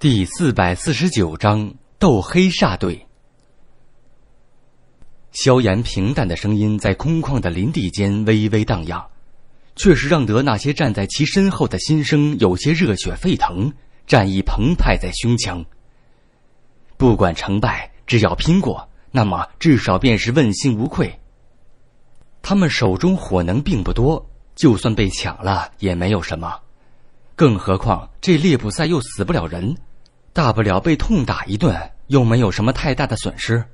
第四百四十九章斗黑煞队。萧炎平淡的声音在空旷的林地间微微荡漾，却是让得那些站在其身后的新生有些热血沸腾，战意澎湃在胸腔。不管成败，只要拼过，那么至少便是问心无愧。他们手中火能并不多，就算被抢了也没有什么，更何况这猎捕赛又死不了人。大不了被痛打一顿，又没有什么太大的损失。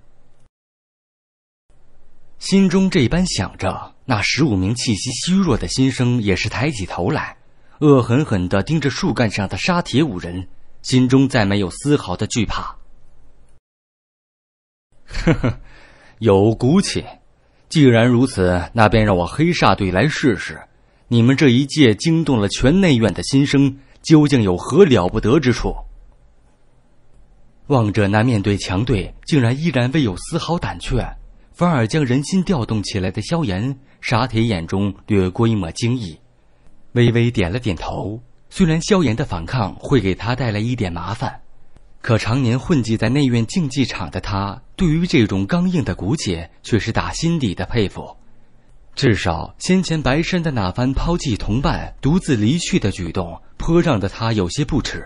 心中这般想着，那十五名气息虚弱的新生也是抬起头来，恶狠狠地盯着树干上的沙铁五人，心中再没有丝毫的惧怕。呵呵，有骨气。既然如此，那便让我黑煞队来试试，你们这一届惊动了全内院的新生，究竟有何了不得之处？望着那面对强队竟然依然未有丝毫胆怯，反而将人心调动起来的萧炎，沙铁眼中掠过一抹惊异，微微点了点头。虽然萧炎的反抗会给他带来一点麻烦，可常年混迹在内院竞技场的他，对于这种刚硬的骨节却是打心底的佩服。至少先前白山的那番抛弃同伴独自离去的举动，颇让得他有些不耻。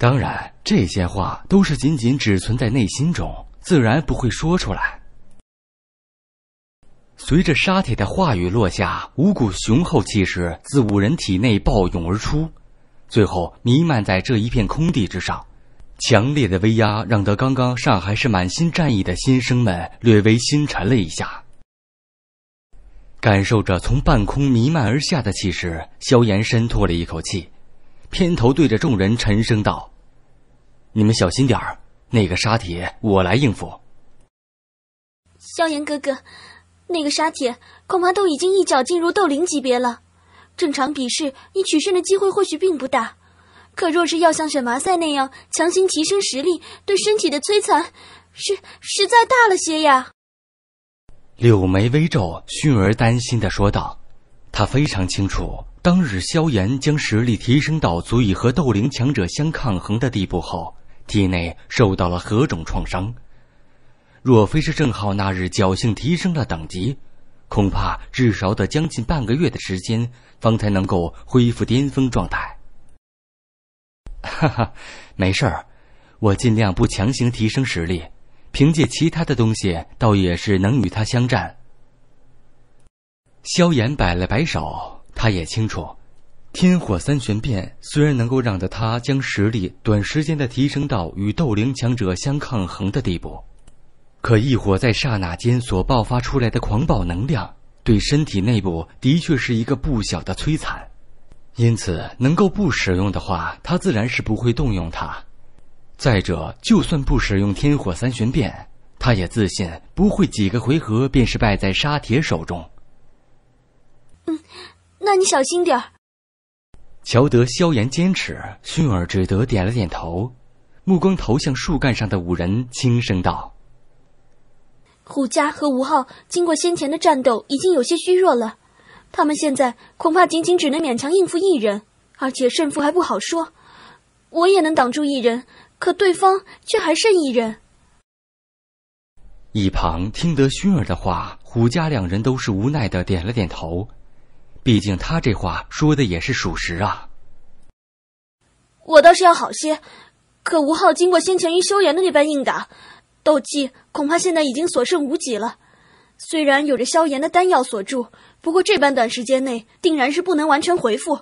当然，这些话都是仅仅只存在内心中，自然不会说出来。随着沙铁的话语落下，五股雄厚气势自五人体内暴涌而出，最后弥漫在这一片空地之上。强烈的威压让得刚刚上还是满心战意的新生们略微心沉了一下。感受着从半空弥漫而下的气势，萧炎深吐了一口气，偏头对着众人沉声道。你们小心点儿，那个沙铁我来应付。萧炎哥哥，那个沙铁恐怕都已经一脚进入斗灵级别了，正常比试你取胜的机会或许并不大，可若是要像选拔赛那样强行提升实力，对身体的摧残，是实在大了些呀。柳眉微皱，薰儿担心的说道：“他非常清楚，当日萧炎将实力提升到足以和斗灵强者相抗衡的地步后。”体内受到了何种创伤？若非是正好那日侥幸提升了等级，恐怕至少得将近半个月的时间，方才能够恢复巅峰状态。哈哈，没事儿，我尽量不强行提升实力，凭借其他的东西，倒也是能与他相战。萧炎摆了摆手，他也清楚。天火三玄变虽然能够让得他将实力短时间的提升到与斗灵强者相抗衡的地步，可异火在刹那间所爆发出来的狂暴能量，对身体内部的确是一个不小的摧残。因此，能够不使用的话，他自然是不会动用它。再者，就算不使用天火三玄变，他也自信不会几个回合便是败在沙铁手中。嗯，那你小心点儿。乔德消炎坚持，熏儿只得点了点头，目光投向树干上的五人，轻声道：“虎家和吴昊经过先前的战斗，已经有些虚弱了，他们现在恐怕仅仅只能勉强应付一人，而且胜负还不好说。我也能挡住一人，可对方却还剩一人。”一旁听得熏儿的话，虎家两人都是无奈的点了点头。毕竟他这话说的也是属实啊。我倒是要好些，可吴昊经过先前与修言的那般硬打，斗气恐怕现在已经所剩无几了。虽然有着萧炎的丹药所助，不过这般短时间内定然是不能完全恢复。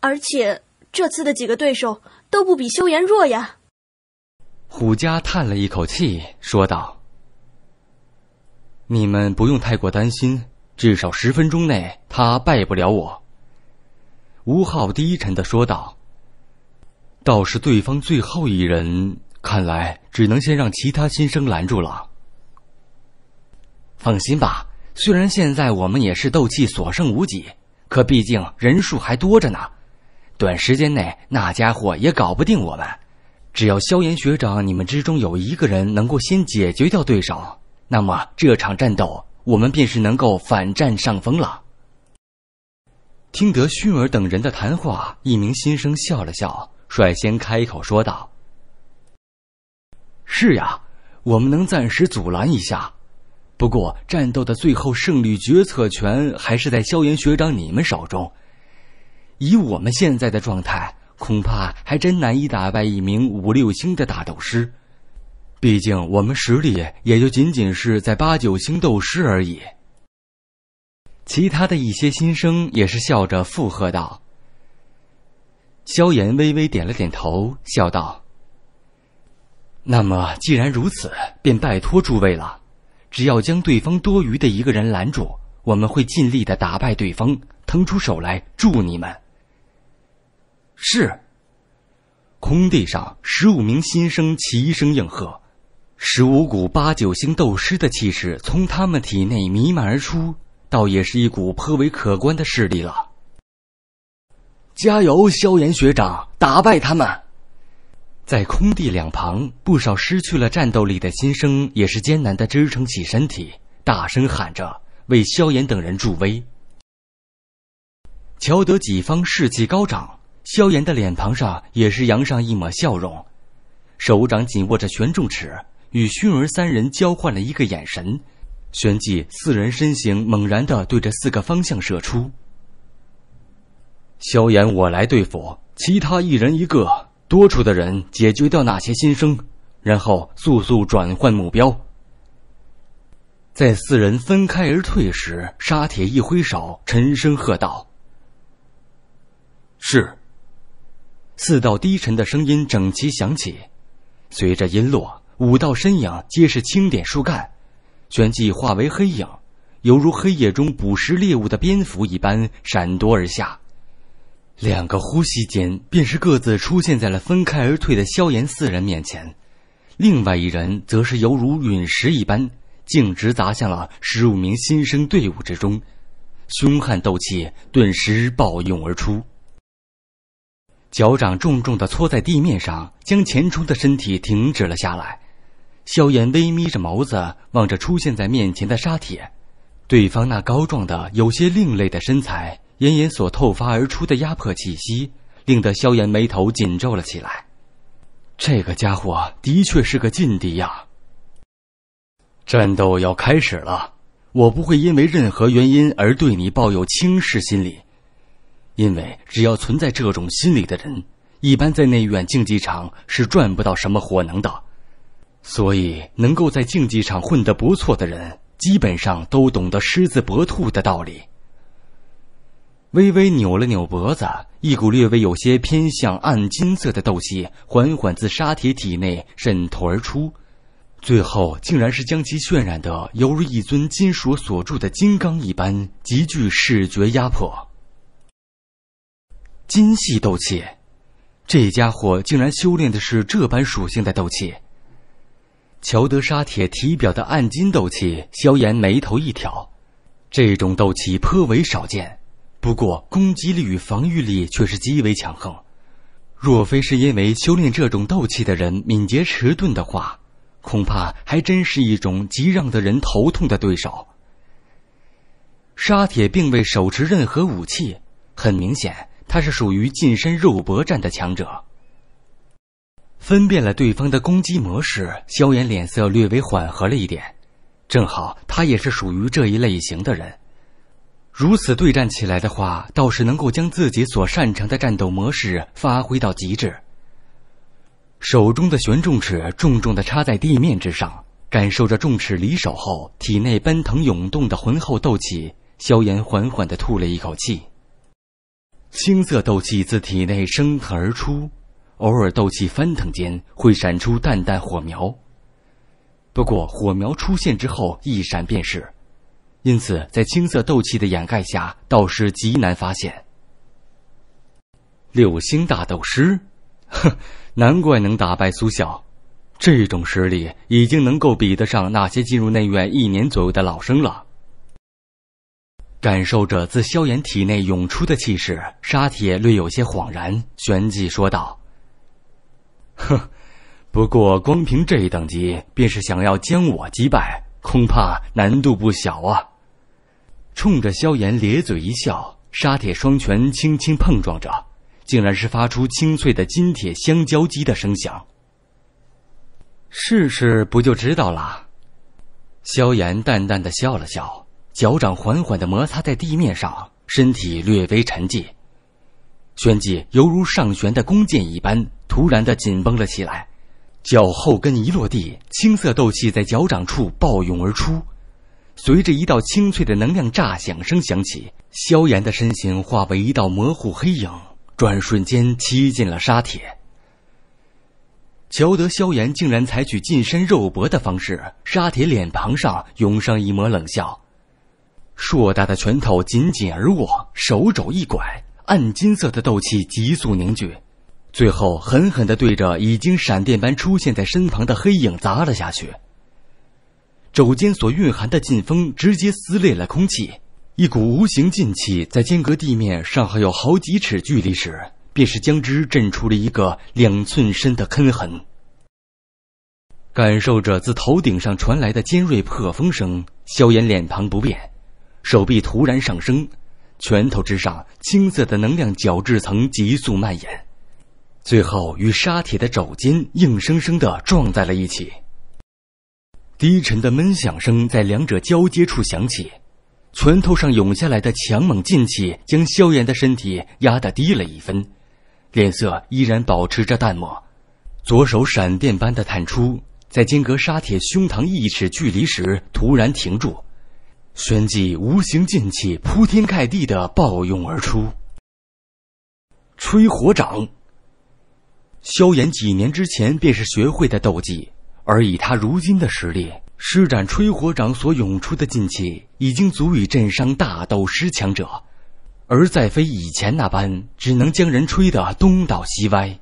而且这次的几个对手都不比修言弱呀。虎家叹了一口气说道：“你们不用太过担心。”至少十分钟内，他败不了我。”吴昊低沉的说道。“倒是对方最后一人，看来只能先让其他新生拦住了。”“放心吧，虽然现在我们也是斗气所剩无几，可毕竟人数还多着呢，短时间内那家伙也搞不定我们。只要萧炎学长你们之中有一个人能够先解决掉对手，那么这场战斗……”我们便是能够反占上风了。听得薰儿等人的谈话，一名新生笑了笑，率先开口说道：“是呀，我们能暂时阻拦一下，不过战斗的最后胜利决策权还是在萧炎学长你们手中。以我们现在的状态，恐怕还真难以打败一名五六星的大斗师。”毕竟我们实力也就仅仅是在八九星斗师而已，其他的一些新生也是笑着附和道。萧炎微微点了点头，笑道：“那么既然如此，便拜托诸位了。只要将对方多余的一个人拦住，我们会尽力的打败对方，腾出手来助你们。”是。空地上，十五名新生齐声应和。十五股八九星斗师的气势从他们体内弥漫而出，倒也是一股颇为可观的势力了。加油，萧炎学长，打败他们！在空地两旁，不少失去了战斗力的新生也是艰难的支撑起身体，大声喊着为萧炎等人助威。瞧得己方士气高涨，萧炎的脸庞上也是扬上一抹笑容，手掌紧握着权重尺。与熏儿三人交换了一个眼神，旋即四人身形猛然的对着四个方向射出。萧炎，我来对付，其他一人一个，多出的人解决掉那些新生，然后速速转换目标。在四人分开而退时，沙铁一挥手，沉声喝道：“是。”四道低沉的声音整齐响起，随着音落。五道身影皆是轻点树干，旋即化为黑影，犹如黑夜中捕食猎物的蝙蝠一般闪躲而下。两个呼吸间，便是各自出现在了分开而退的萧炎四人面前。另外一人则是犹如陨石一般，径直砸向了十五名新生队伍之中，凶悍斗气顿时暴涌而出，脚掌重重地搓在地面上，将前冲的身体停止了下来。萧炎微眯着眸子，望着出现在面前的沙铁，对方那高壮的、有些另类的身材，隐隐所透发而出的压迫气息，令得萧炎眉头紧皱了起来。这个家伙的确是个劲敌呀！战斗要开始了，我不会因为任何原因而对你抱有轻视心理，因为只要存在这种心理的人，一般在内院竞技场是赚不到什么火能的。所以，能够在竞技场混得不错的人，基本上都懂得“狮子搏兔”的道理。微微扭了扭脖子，一股略微有些偏向暗金色的斗气缓缓自沙铁体内渗透而出，最后竟然是将其渲染得犹如一尊金属锁铸的金刚一般，极具视觉压迫。金系斗气，这家伙竟然修炼的是这般属性的斗气。瞧得沙铁体表的暗金斗气，萧炎眉头一挑，这种斗气颇为少见，不过攻击力与防御力却是极为强横。若非是因为修炼这种斗气的人敏捷迟钝的话，恐怕还真是一种极让的人头痛的对手。沙铁并未手持任何武器，很明显，他是属于近身肉搏战的强者。分辨了对方的攻击模式，萧炎脸色略微缓和了一点。正好他也是属于这一类型的人，如此对战起来的话，倒是能够将自己所擅长的战斗模式发挥到极致。手中的玄重尺重重的插在地面之上，感受着重尺离手后体内奔腾涌动的浑厚斗气，萧炎缓缓的吐了一口气。青色斗气自体内升腾而出。偶尔斗气翻腾间，会闪出淡淡火苗。不过火苗出现之后一闪便是，因此在青色斗气的掩盖下，倒是极难发现。六星大斗师，哼，难怪能打败苏晓，这种实力已经能够比得上那些进入内院一年左右的老生了。感受着自萧炎体内涌出的气势，沙铁略有些恍然，旋即说道。哼，不过光凭这一等级，便是想要将我击败，恐怕难度不小啊！冲着萧炎咧嘴一笑，沙铁双拳轻轻碰撞着，竟然是发出清脆的金铁相交击的声响。试试不就知道了？萧炎淡淡的笑了笑，脚掌缓缓的摩擦在地面上，身体略微沉寂。旋即，犹如上弦的弓箭一般，突然的紧绷了起来。脚后跟一落地，青色斗气在脚掌处暴涌而出，随着一道清脆的能量炸响声响起，萧炎的身形化为一道模糊黑影，转瞬间吸进了沙铁。瞧得萧炎竟然采取近身肉搏的方式，沙铁脸庞上涌上一抹冷笑，硕大的拳头紧紧而握，手肘一拐。暗金色的斗气急速凝聚，最后狠狠的对着已经闪电般出现在身旁的黑影砸了下去。肘间所蕴含的劲风直接撕裂了空气，一股无形劲气在间隔地面上还有好几尺距离时，便是将之震出了一个两寸深的坑痕。感受着自头顶上传来的尖锐破风声，萧炎脸庞不变，手臂突然上升。拳头之上，青色的能量角质层急速蔓延，最后与沙铁的肘尖硬生生地撞在了一起。低沉的闷响声在两者交接处响起，拳头上涌下来的强猛劲气将萧炎的身体压得低了一分，脸色依然保持着淡漠。左手闪电般的探出，在间隔沙铁胸膛一尺距离时，突然停住。旋即，无形劲气铺天盖地的暴涌而出。吹火掌。萧炎几年之前便是学会的斗技，而以他如今的实力，施展吹火掌所涌出的劲气，已经足以震伤大斗师强者，而再非以前那般，只能将人吹得东倒西歪。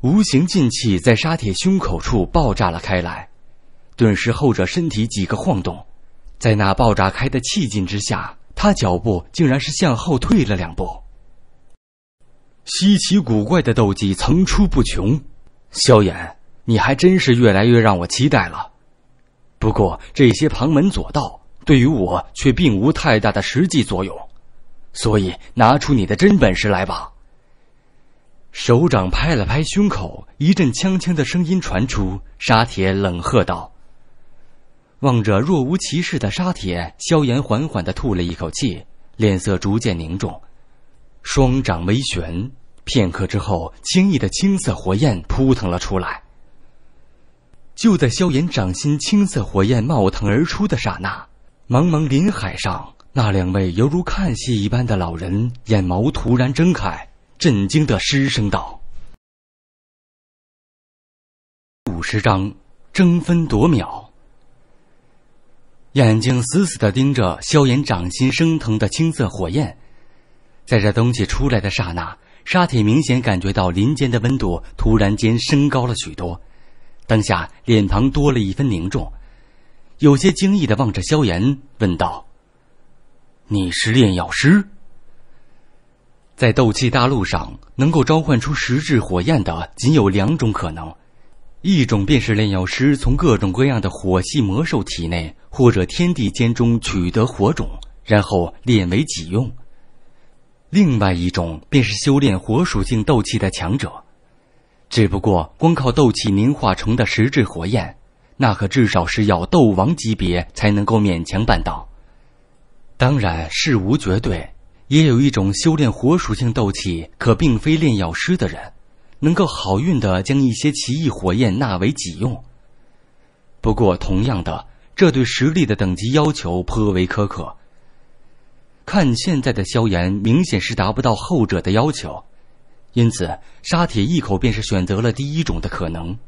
无形劲气在沙铁胸口处爆炸了开来，顿时，后者身体几个晃动。在那爆炸开的气劲之下，他脚步竟然是向后退了两步。稀奇古怪的斗技层出不穷，萧炎，你还真是越来越让我期待了。不过这些旁门左道对于我却并无太大的实际作用，所以拿出你的真本事来吧。手掌拍了拍胸口，一阵锵锵的声音传出，沙铁冷喝道。望着若无其事的沙铁，萧炎缓缓的吐了一口气，脸色逐渐凝重，双掌微旋，片刻之后，轻易的青色火焰扑腾了出来。就在萧炎掌心青色火焰冒腾而出的刹那，茫茫林海上那两位犹如看戏一般的老人眼眸突然睁开，震惊的失声道：“五十章，争分夺秒。”眼睛死死的盯着萧炎掌心升腾的青色火焰，在这东西出来的刹那，沙铁明显感觉到林间的温度突然间升高了许多，当下脸庞多了一分凝重，有些惊异的望着萧炎问道：“你是炼药师？在斗气大陆上，能够召唤出实质火焰的，仅有两种可能。”一种便是炼药师从各种各样的火系魔兽体内或者天地间中取得火种，然后炼为己用。另外一种便是修炼火属性斗气的强者，只不过光靠斗气凝化成的实质火焰，那可至少是要斗王级别才能够勉强办到。当然，事无绝对，也有一种修炼火属性斗气可并非炼药师的人。能够好运的将一些奇异火焰纳为己用。不过，同样的，这对实力的等级要求颇为苛刻。看现在的萧炎，明显是达不到后者的要求，因此沙铁一口便是选择了第一种的可能。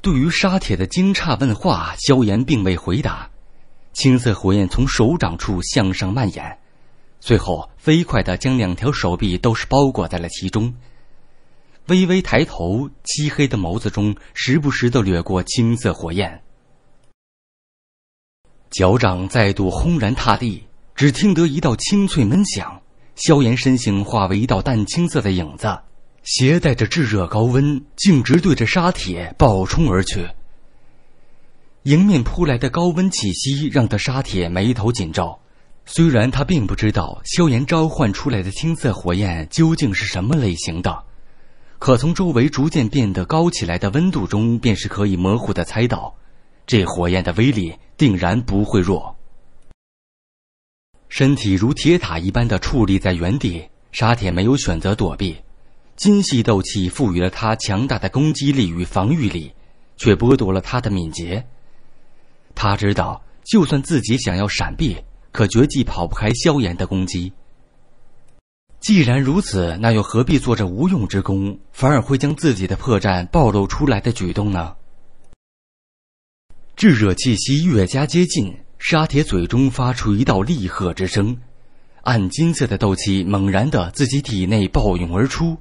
对于沙铁的惊诧问话，萧炎并未回答。青色火焰从手掌处向上蔓延，最后飞快地将两条手臂都是包裹在了其中。微微抬头，漆黑的眸子中时不时的掠过青色火焰。脚掌再度轰然踏地，只听得一道清脆闷响，萧炎身形化为一道淡青色的影子，携带着炙热高温，径直对着沙铁暴冲而去。迎面扑来的高温气息，让得沙铁眉头紧皱。虽然他并不知道萧炎召唤出来的青色火焰究竟是什么类型的。可从周围逐渐变得高起来的温度中，便是可以模糊的猜到，这火焰的威力定然不会弱。身体如铁塔一般的矗立在原地，沙铁没有选择躲避。金系斗气赋予了他强大的攻击力与防御力，却剥夺了他的敏捷。他知道，就算自己想要闪避，可绝技跑不开萧炎的攻击。既然如此，那又何必做这无用之功，反而会将自己的破绽暴露出来的举动呢？炙热气息越加接近，沙铁嘴中发出一道厉喝之声，暗金色的斗气猛然的自己体内暴涌而出，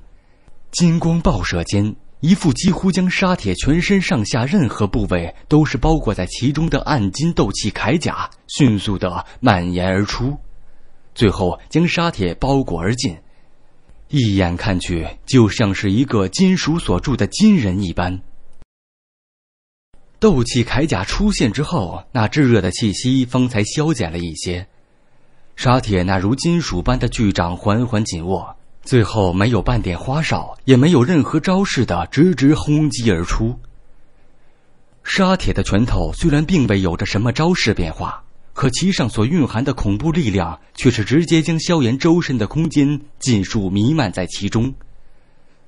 金光爆射间，一副几乎将沙铁全身上下任何部位都是包裹在其中的暗金斗气铠甲迅速的蔓延而出。最后将沙铁包裹而尽，一眼看去，就像是一个金属所铸的金人一般。斗气铠甲出现之后，那炙热的气息方才消减了一些。沙铁那如金属般的巨掌缓缓紧握，最后没有半点花哨，也没有任何招式的直直轰击而出。沙铁的拳头虽然并未有着什么招式变化。可其上所蕴含的恐怖力量，却是直接将萧炎周身的空间尽数弥漫在其中。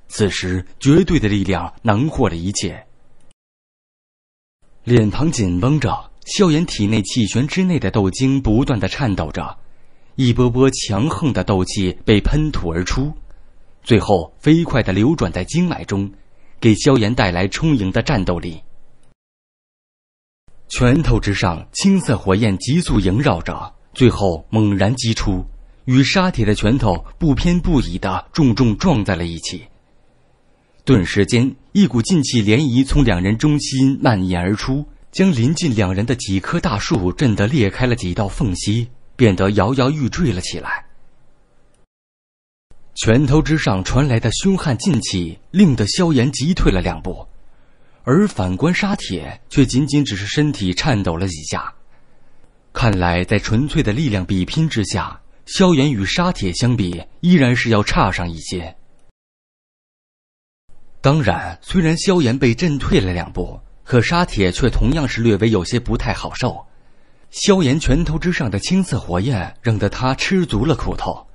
此时，绝对的力量囊括了一切。脸庞紧绷着，萧炎体内气旋之内的斗晶不断的颤抖着，一波波强横的斗气被喷吐而出，最后飞快的流转在经脉中，给萧炎带来充盈的战斗力。拳头之上，青色火焰急速萦绕着，最后猛然击出，与沙铁的拳头不偏不倚的重重撞在了一起。顿时间，一股劲气涟漪从两人中心蔓延而出，将临近两人的几棵大树震得裂开了几道缝隙，变得摇摇欲坠了起来。拳头之上传来的凶悍劲气，令得萧炎急退了两步。而反观沙铁，却仅仅只是身体颤抖了几下。看来，在纯粹的力量比拼之下，萧炎与沙铁相比，依然是要差上一些。当然，虽然萧炎被震退了两步，可沙铁却同样是略微有些不太好受。萧炎拳头之上的青色火焰，让得他吃足了苦头。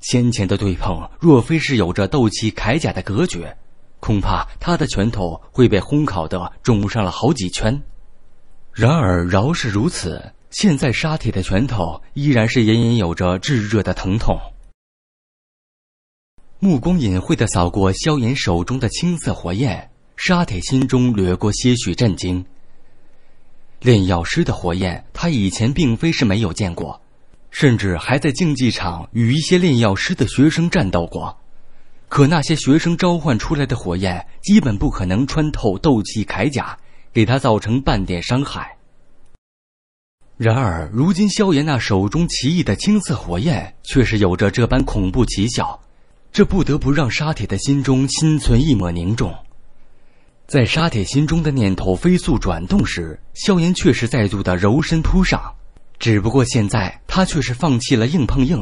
先前的对碰，若非是有着斗气铠甲的隔绝，恐怕他的拳头会被烘烤的肿上了好几圈，然而饶是如此，现在沙铁的拳头依然是隐隐有着炙热的疼痛。目光隐晦的扫过萧炎手中的青色火焰，沙铁心中掠过些许震惊。炼药师的火焰，他以前并非是没有见过，甚至还在竞技场与一些炼药师的学生战斗过。可那些学生召唤出来的火焰，基本不可能穿透斗气铠甲，给他造成半点伤害。然而，如今萧炎那手中奇异的青色火焰，却是有着这般恐怖奇效，这不得不让沙铁的心中心存一抹凝重。在沙铁心中的念头飞速转动时，萧炎却是再度的柔身扑上，只不过现在他却是放弃了硬碰硬，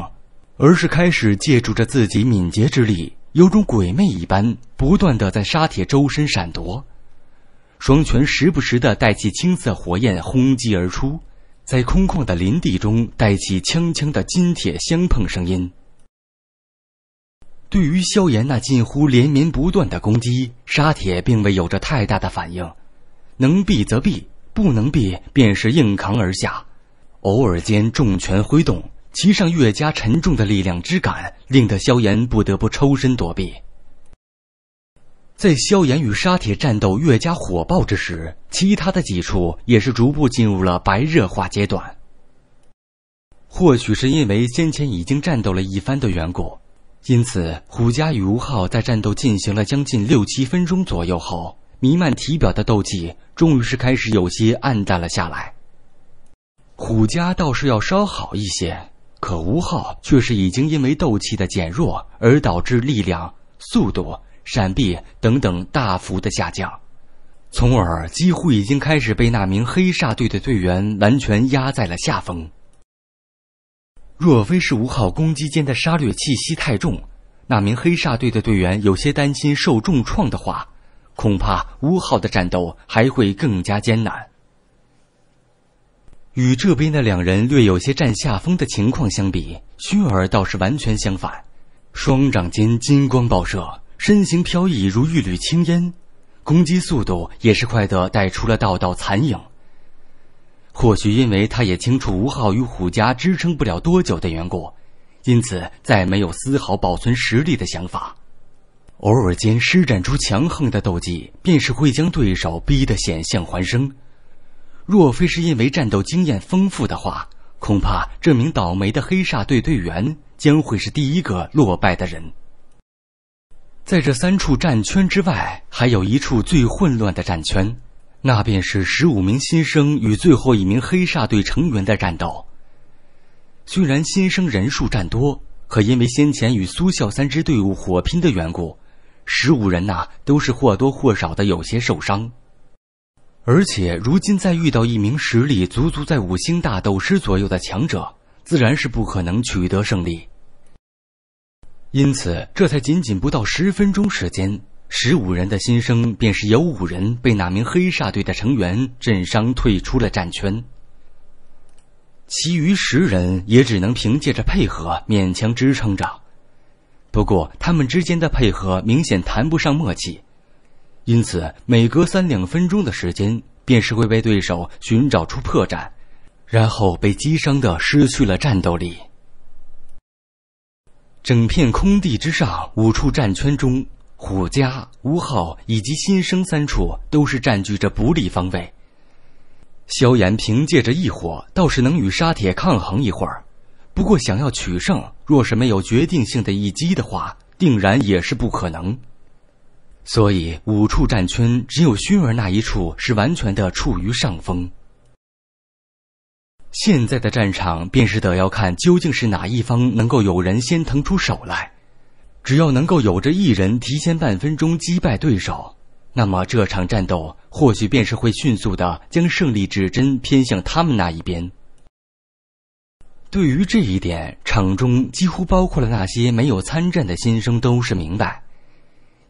而是开始借助着自己敏捷之力。犹如鬼魅一般，不断的在沙铁周身闪躲，双拳时不时的带起青色火焰轰击而出，在空旷的林地中带起锵锵的金铁相碰声音。对于萧炎那近乎连绵不断的攻击，沙铁并未有着太大的反应，能避则避，不能避便是硬扛而下，偶尔间重拳挥动。其上越加沉重的力量之感，令得萧炎不得不抽身躲避。在萧炎与沙铁战斗越加火爆之时，其他的几处也是逐步进入了白热化阶段。或许是因为先前已经战斗了一番的缘故，因此虎家与吴昊在战斗进行了将近六七分钟左右后，弥漫体表的斗气终于是开始有些暗淡了下来。虎家倒是要稍好一些。可吴昊却是已经因为斗气的减弱而导致力量、速度、闪避等等大幅的下降，从而几乎已经开始被那名黑煞队的队员完全压在了下风。若非是吴昊攻击间的杀掠气息太重，那名黑煞队的队员有些担心受重创的话，恐怕吴昊的战斗还会更加艰难。与这边的两人略有些占下风的情况相比，薰儿倒是完全相反。双掌间金光爆射，身形飘逸如一缕青烟，攻击速度也是快得带出了道道残影。或许因为他也清楚吴昊与虎家支撑不了多久的缘故，因此再没有丝毫保存实力的想法，偶尔间施展出强横的斗技，便是会将对手逼得险象环生。若非是因为战斗经验丰富的话，恐怕这名倒霉的黑煞队队员将会是第一个落败的人。在这三处战圈之外，还有一处最混乱的战圈，那便是十五名新生与最后一名黑煞队成员的战斗。虽然新生人数占多，可因为先前与苏校三支队伍火拼的缘故，十五人呐都是或多或少的有些受伤。而且，如今再遇到一名实力足足在五星大斗师左右的强者，自然是不可能取得胜利。因此，这才仅仅不到十分钟时间，十五人的新生便是有五人被那名黑煞队的成员震伤，退出了战圈。其余十人也只能凭借着配合勉强支撑着，不过他们之间的配合明显谈不上默契。因此，每隔三两分钟的时间，便是会被对手寻找出破绽，然后被击伤的失去了战斗力。整片空地之上，五处战圈中，虎家、吴昊以及新生三处都是占据着不利方位。萧炎凭借着异火，倒是能与沙铁抗衡一会儿，不过想要取胜，若是没有决定性的一击的话，定然也是不可能。所以五处战圈，只有熏儿那一处是完全的处于上风。现在的战场便是得要看究竟是哪一方能够有人先腾出手来。只要能够有着一人提前半分钟击败对手，那么这场战斗或许便是会迅速的将胜利指针偏向他们那一边。对于这一点，场中几乎包括了那些没有参战的新生都是明白。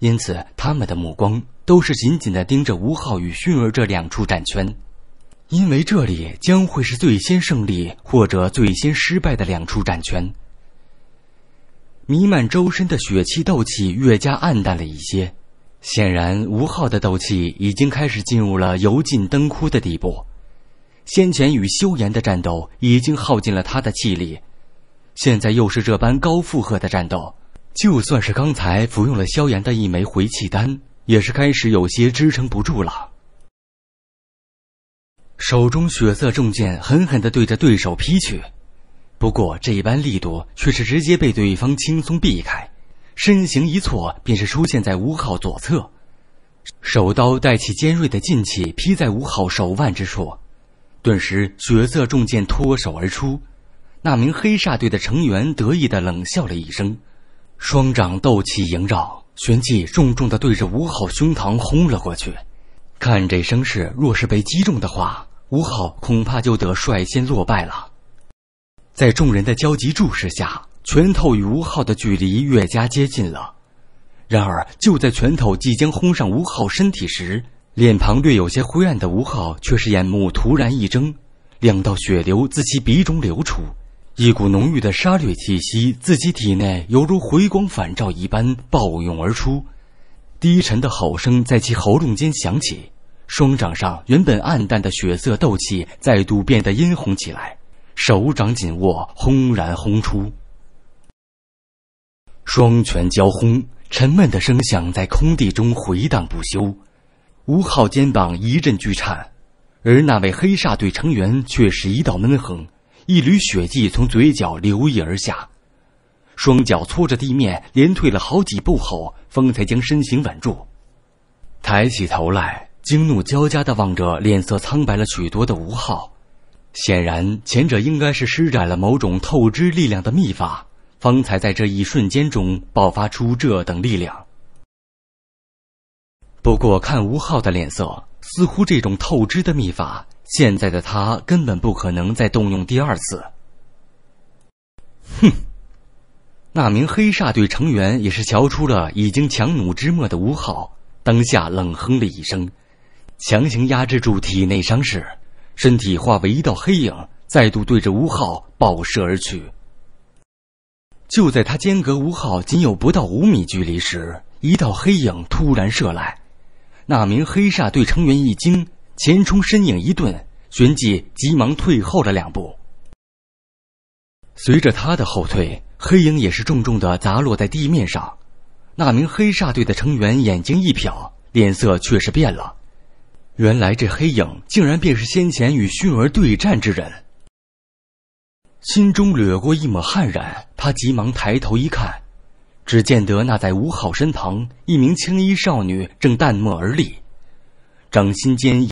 因此，他们的目光都是紧紧地盯着吴昊与薰儿这两处战圈，因为这里将会是最先胜利或者最先失败的两处战圈。弥漫周身的血气斗气越加暗淡了一些，显然吴昊的斗气已经开始进入了油尽灯枯的地步。先前与修炎的战斗已经耗尽了他的气力，现在又是这般高负荷的战斗。就算是刚才服用了萧炎的一枚回气丹，也是开始有些支撑不住了。手中血色重剑狠狠的对着对手劈去，不过这般力度却是直接被对方轻松避开，身形一错，便是出现在吴昊左侧，手刀带起尖锐的劲气劈在吴昊手腕之处，顿时血色重剑脱手而出。那名黑煞队的成员得意的冷笑了一声。双掌斗气萦绕，旋即重重的对着吴昊胸膛轰了过去。看这声势，若是被击中的话，吴昊恐怕就得率先落败了。在众人的焦急注视下，拳头与吴昊的距离越加接近了。然而，就在拳头即将轰上吴昊身体时，脸庞略有些灰暗的吴昊却是眼目突然一睁，两道血流自其鼻中流出。一股浓郁的杀戮气息自己体内犹如回光返照一般暴涌而出，低沉的吼声在其喉咙间响起，双掌上原本暗淡的血色斗气再度变得殷红起来，手掌紧握，轰然轰出。双拳交轰，沉闷的声响在空地中回荡不休，吴昊肩膀一阵剧颤，而那位黑煞队成员却是一道闷哼。一缕血迹从嘴角流溢而下，双脚搓着地面，连退了好几步后，方才将身形稳住，抬起头来，惊怒交加的望着脸色苍白了许多的吴昊。显然，前者应该是施展了某种透支力量的秘法，方才在这一瞬间中爆发出这等力量。不过，看吴昊的脸色，似乎这种透支的秘法……现在的他根本不可能再动用第二次。哼，那名黑煞队成员也是瞧出了已经强弩之末的吴昊，当下冷哼了一声，强行压制住体内伤势，身体化为一道黑影，再度对着吴昊爆射而去。就在他间隔吴昊仅有不到五米距离时，一道黑影突然射来，那名黑煞队成员一惊。钱冲身影一顿，旋即急忙退后了两步。随着他的后退，黑影也是重重的砸落在地面上。那名黑煞队的成员眼睛一瞟，脸色却是变了。原来这黑影竟然便是先前与迅儿对战之人。心中掠过一抹骇然，他急忙抬头一看，只见得那在吴好身旁，一名青衣少女正淡漠而立，掌心间。